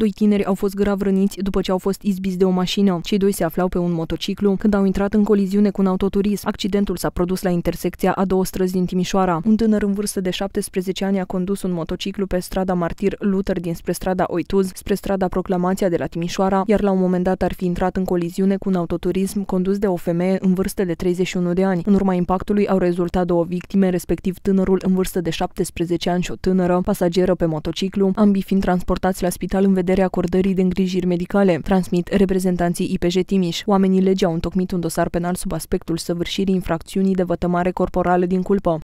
Doi tineri au fost grav răniți după ce au fost izbiți de o mașină. Cei doi se aflau pe un motociclu când au intrat în coliziune cu un autoturism. Accidentul s-a produs la intersecția a două străzi din Timișoara. Un tânăr în vârstă de 17 ani a condus un motociclu pe strada Martir Luther dinspre strada Oituz spre strada Proclamația de la Timișoara, iar la un moment dat ar fi intrat în coliziune cu un autoturism condus de o femeie în vârstă de 31 de ani. În urma impactului au rezultat două victime, respectiv tânărul în vârstă de 17 ani și o tânără, pasageră pe motociclu, ambii fiind transportați la spital în vederea prevederea acordării de îngrijiri medicale, transmit reprezentanții IPJ Timiș. Oamenii legea au întocmit un dosar penal sub aspectul săvârșirii infracțiunii de vătămare corporală din culpă.